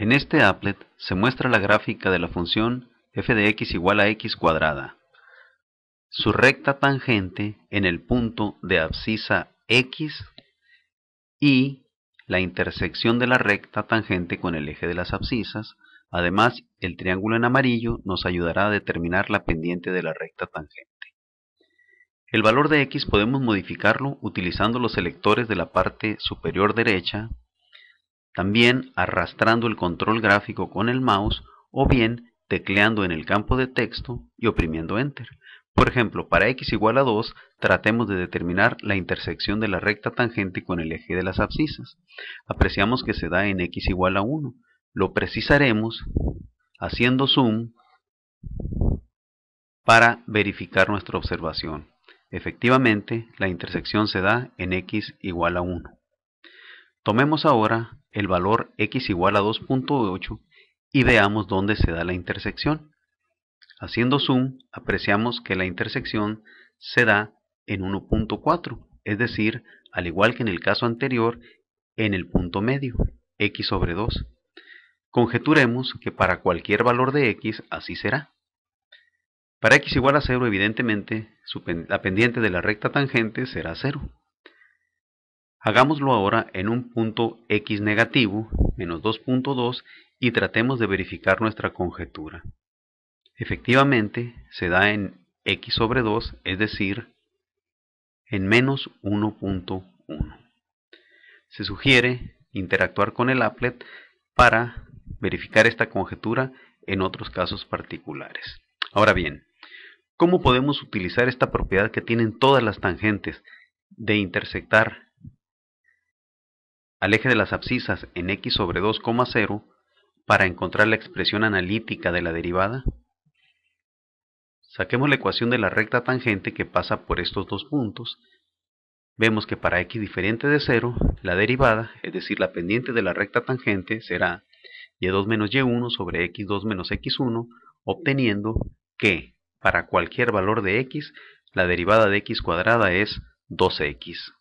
En este applet se muestra la gráfica de la función f de x igual a x cuadrada. Su recta tangente en el punto de abscisa x y la intersección de la recta tangente con el eje de las abscisas. Además, el triángulo en amarillo nos ayudará a determinar la pendiente de la recta tangente. El valor de x podemos modificarlo utilizando los selectores de la parte superior derecha también arrastrando el control gráfico con el mouse o bien tecleando en el campo de texto y oprimiendo Enter. Por ejemplo, para x igual a 2, tratemos de determinar la intersección de la recta tangente con el eje de las abscisas. Apreciamos que se da en x igual a 1. Lo precisaremos haciendo zoom para verificar nuestra observación. Efectivamente, la intersección se da en x igual a 1. Tomemos ahora el valor x igual a 2.8 y veamos dónde se da la intersección. Haciendo zoom, apreciamos que la intersección se da en 1.4, es decir, al igual que en el caso anterior, en el punto medio, x sobre 2. Conjeturemos que para cualquier valor de x así será. Para x igual a 0, evidentemente, la pendiente de la recta tangente será 0. Hagámoslo ahora en un punto x negativo, menos 2.2, y tratemos de verificar nuestra conjetura. Efectivamente, se da en x sobre 2, es decir, en menos 1.1. Se sugiere interactuar con el applet para verificar esta conjetura en otros casos particulares. Ahora bien, ¿cómo podemos utilizar esta propiedad que tienen todas las tangentes de intersectar al eje de las abscisas en x sobre 2,0 para encontrar la expresión analítica de la derivada? Saquemos la ecuación de la recta tangente que pasa por estos dos puntos. Vemos que para x diferente de 0, la derivada, es decir, la pendiente de la recta tangente, será y2 menos y1 sobre x2 menos x1, obteniendo que, para cualquier valor de x, la derivada de x cuadrada es 12x.